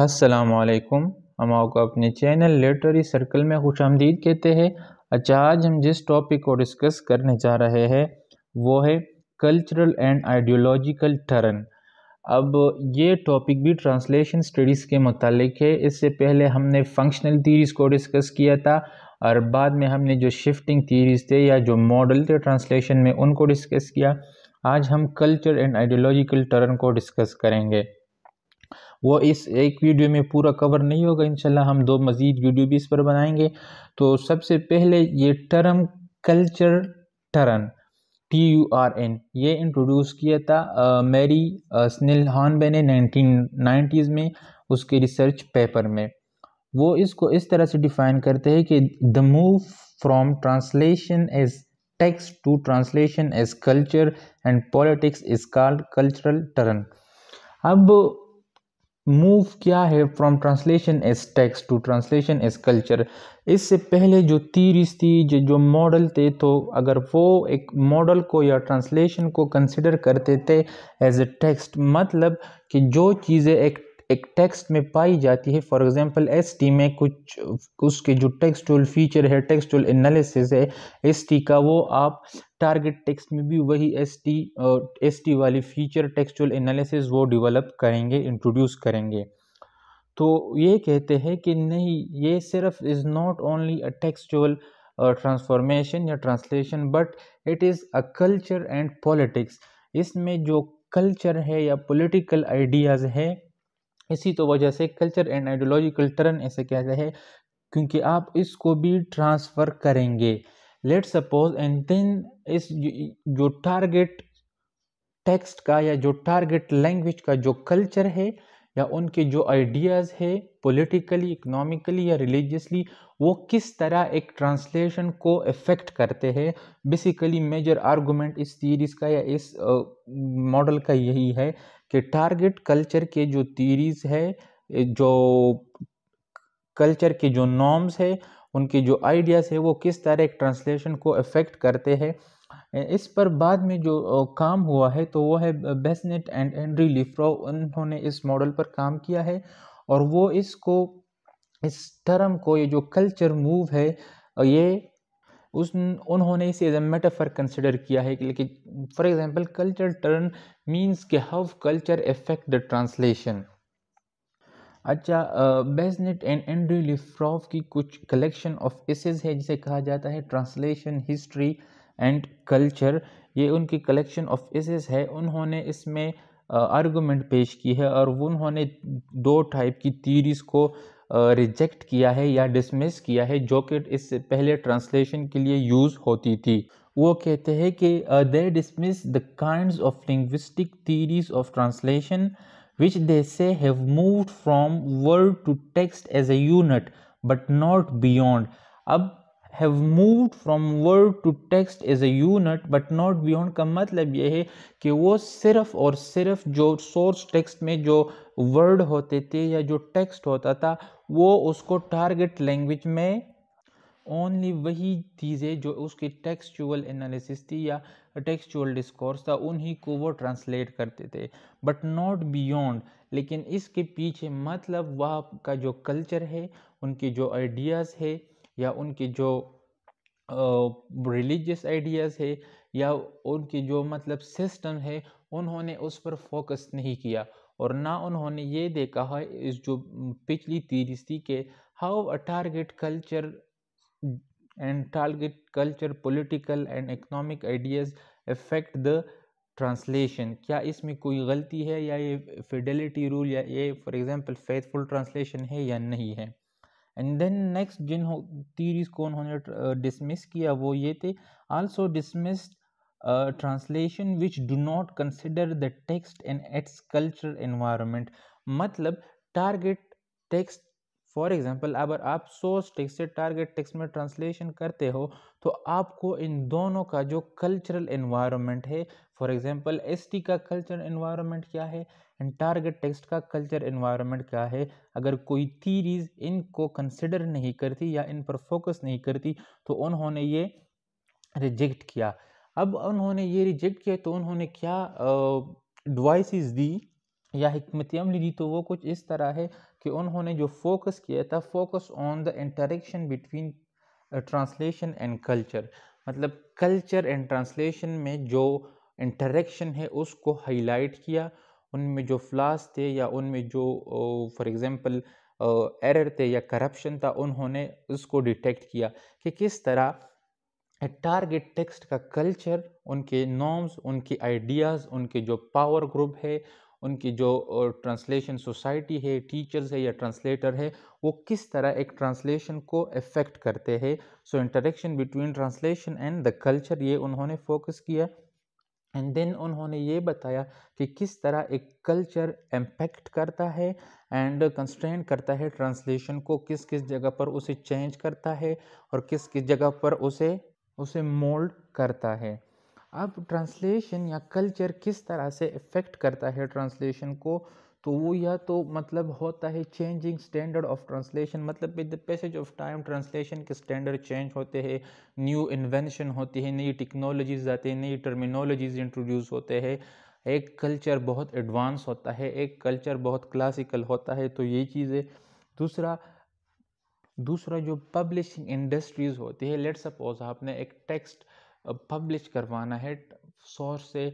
असलकम हम आपको अपने चैनल लिटरेरी सर्कल में खुश आमदीद कहते हैं अच्छा आज हम जिस टॉपिक को डिस्कस करने जा रहे हैं वो है कल्चरल एंड आइडियोलॉजिकल टर्न अब ये टॉपिक भी ट्रांसलेशन स्टडीज़ के मतलब है इससे पहले हमने फंक्शनल थीरीज़ को डिस्कस किया था और बाद में हमने जो शिफ्टिंग थीरीज़ थे या जो मॉडल थे ट्रांसलेशन में उनको डिस्कस किया आज हम कल्चर एंड आइडियोलॉजिकल टर्न को डिस्कस करेंगे वो इस एक वीडियो में पूरा कवर नहीं होगा इंशाल्लाह हम दो मज़ीद वीडियो भी इस पर बनाएंगे तो सबसे पहले ये term culture turn T U R N ये इंट्रोड्यूस किया था आ, मेरी स्निल हॉनबे ने नाइनटीन नाइन्टीज़ में उसके रिसर्च पेपर में वो इसको इस तरह से डिफ़ाइन करते हैं कि the move from translation as text to translation as culture and politics is called cultural turn अब मूव क्या है from translation as text to translation as culture इससे पहले जो तीरिस थी जो जो मॉडल थे तो अगर वो एक मॉडल को या ट्रांसलेशन को कंसिडर करते थे एज ए टेक्स्ट मतलब कि जो चीज़ें एक एक टेक्स्ट में पाई जाती है फॉर एग्जांपल एस टी में कुछ उसके जो टेक्सटुअल फीचर है टेक्सटल एनालिसिस है एस टी का वो आप टारगेट टेक्स्ट में भी वही एस टी एस टी वाली फीचर टेक्सचुअल एनालिसिस वो डेवलप करेंगे इंट्रोड्यूस करेंगे तो ये कहते हैं कि नहीं ये सिर्फ is not only a textual transformation या translation but it is a culture and politics इसमें जो कल्चर है या पॉलिटिकल आइडियाज़ है इसी तो वजह से कल्चर एंड आइडियोलॉजिकल टर्न ऐसे कहते हैं क्योंकि आप इसको भी ट्रांसफ़र करेंगे लेट सपोज एंड देन इस जो टारगेट टेक्स्ट का या जो टारगेट लैंग्वेज का जो कल्चर है या उनके जो आइडियाज़ है पॉलिटिकली इकोनॉमिकली या रिलीजियसली वो किस तरह एक ट्रांसलेशन को इफ़ेक्ट करते हैं बेसिकली मेजर आर्गुमेंट इस थीरीज का या इस मॉडल uh, का यही है कि टारगेट कल्चर के जो थीरीज़ है जो कल्चर के जो नॉर्म्स है उनकी जो आइडियाज़ है वो किस तरह एक ट्रांसलेशन को अफेक्ट करते हैं इस पर बाद में जो काम हुआ है तो वो है बेसनेट एंड एंड्री लिफ्रो उन्होंने इस मॉडल पर काम किया है और वो इसको इस टर्म को ये जो कल्चर मूव है ये उस उन्होंने इसे एज ए मेटाफर कंसिडर किया है कि for example culture turn means के how culture effect the translation अच्छा बेजनेट एंड एंड्री लिफ्रॉफ की कुछ कलेक्शन ऑफ एसेज है जिसे कहा जाता है ट्रांसलेशन हिस्ट्री एंड कल्चर ये उनकी कलेक्शन ऑफ एसेज है उन्होंने इसमें आर्गूमेंट पेश की है और उन्होंने दो टाइप की थीरीज को रिजेक्ट किया है या डिसमिस किया है जो कि इससे पहले ट्रांसलेशन के लिए यूज़ होती थी वो कहते हैं कि they dismiss the kind of linguistic theories of translation which they say have moved from word to text as a unit but not beyond अब have move from word to text as a unit but not beyond का मतलब यह है कि वो सिर्फ और सिर्फ जो सोर्स टेक्स्ट में जो वर्ड होते थे या जो टेक्स्ट होता था वो उसको टारगेट लैंग्वेज में ओनली वही चीज़ें जो उसकी टेक्सचुअल एनालिसिस थी या टेक्सचुअल डिस्कोर्स था उन्हीं को वो ट्रांसलेट करते थे बट नॉट बियॉन्ड लेकिन इसके पीछे मतलब वह का जो कल्चर है उनके जो आइडियाज़ है या उनके जो रिलीजियस आइडियाज़ है या उनके जो मतलब सिस्टम है उन्होंने उस पर फोकस नहीं किया और ना उन्होंने ये देखा है इस जो पिछली तीरीज थी कि how a target culture and target culture political and economic ideas affect the translation क्या इसमें कोई गलती है या ये फिडेलिटी रूल या ये फॉर एग्जांपल फेथफुल ट्रांसलेशन है या नहीं है एंड देन नेक्स्ट जिन हो थीरीज को उन्होंने डिसमिस uh, किया वो ये थे also dismissed translation which do not consider the text and its culture environment मतलब टारगेट टेक्स्ट फॉर एग्जाम्पल अगर आप सोर्स टेक्स से टारगेट टेक्स में ट्रांसलेशन करते हो तो आपको इन दोनों का जो कल्चरल इन्वायरमेंट है फॉर एग्जाम्पल एस टी का कल्चर इन्वायरमेंट क्या है एंड टारगेट टेक्स्ट का कल्चर इन्वायरमेंट क्या है अगर कोई थीरीज इनको कंसिडर नहीं करती या इन पर फोकस नहीं करती तो उन्होंने ये रिजेक्ट किया अब उन्होंने ये रिजेक्ट किया तो उन्होंने क्या एडवाइसेस दी या हमत अमली दी तो वो कुछ इस तरह है कि उन्होंने जो फोकस किया था focus on the interaction between translation and culture मतलब कल्चर एंड ट्रांसलेशन में जो इंटरेक्शन है उसको हाईलाइट किया उनमें जो फ्लास थे या उनमें जो फॉर एग्ज़ाम्पल एरर थे या करप्शन था उन्होंने उसको डिटेक्ट किया कि किस तरह टारगेट टेक्स्ट का कल्चर उनके नॉर्म्स उनके आइडियाज़ उनके जो पावर ग्रुप है उनकी जो ट्रांसलेशन सोसाइटी है टीचर्स है या ट्रांसलेटर है वो किस तरह एक ट्रांसलेशन को इफ़ेक्ट करते हैं so interaction between translation and the culture ये उन्होंने फोकस किया एंड देन उन्होंने ये बताया कि किस तरह एक कल्चर इम्पेक्ट करता है एंड कंस्ट्रेन करता है ट्रांसलेशन को किस किस जगह पर उसे चेंज करता है और किस किस जगह पर उसे उसे मोल्ड करता है अब ट्रांसलेशन या कल्चर किस तरह से इफ़ेक्ट करता है ट्रांसलेशन को तो वो या तो मतलब होता है चेंजिंग स्टैंडर्ड ऑफ ट्रांसलेशन मतलब with the passage of time translation के स्टैंडर्ड चेंज होते हैं न्यू इन्वेंशन होती है नई टेक्नोलॉजीज आती है नई टर्मिनोलॉजीज इंट्रोड्यूस होते हैं एक कल्चर बहुत एडवांस होता है एक कल्चर बहुत क्लासिकल होता है तो ये चीज़ें दूसरा दूसरा जो पब्लिशिंग इंडस्ट्रीज़ होती है लेट सपोज आपने एक टेक्स्ट पब्लिश करवाना है सोर्स से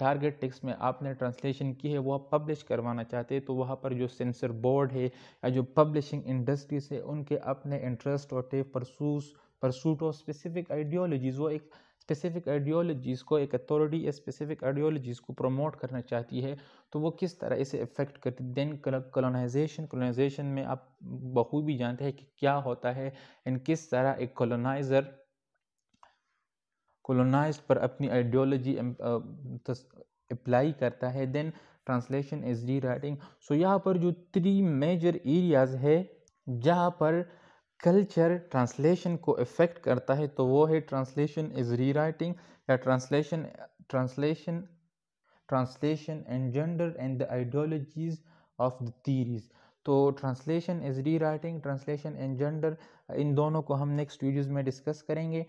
टारगेट टेक्स्ट में आपने ट्रांसलेशन की है वो आप पब्लिश करवाना चाहते हैं तो वहाँ पर जो सेंसर बोर्ड है या जो पब्लिशिंग इंडस्ट्रीज है उनके अपने इंटरेस्ट और टे परसूस परसूट और स्पेसिफिक आइडियोलॉजीज़ वो एक स्पेसिफिक आइडियोलॉजीज़ को एक अथॉरिटी या स्पेसिफिक आइडियोलॉजीज़ को प्रमोट करना चाहती है तो वो किस तरह इसे इफेक्ट करती देन कलोनाइजेशन कलोनाइजेशन में आप बखूबी जानते हैं कि क्या होता है एंड किस तरह एक कॉलोनाइज़र कोलोनाइज पर अपनी आइडियोलॉजी अप्लाई um, uh, करता है then translation is rewriting so यहाँ पर जो थ्री मेजर एरियाज है जहाँ पर कल्चर ट्रांसलेशन को इफ़ेक्ट करता है तो वो है ट्रांसलेशन इज री राइटिंग या translation translation translation and gender and the ideologies of the theories तो translation is rewriting translation and gender इन दोनों को हम नेक्स्ट वीडियोज़ में डिस्कस करेंगे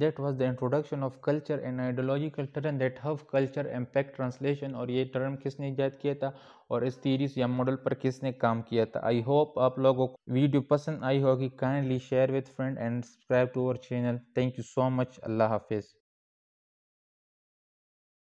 that was the introduction of culture and ideological term that have culture impact translation और ये term किसने ईजाद किया था और इस थीरीज या मॉडल पर किसने काम किया था आई होप आप लोगों को वीडियो पसंद आई होगी kindly share with friend and subscribe to our channel thank you so much अल्लाह हाफिज़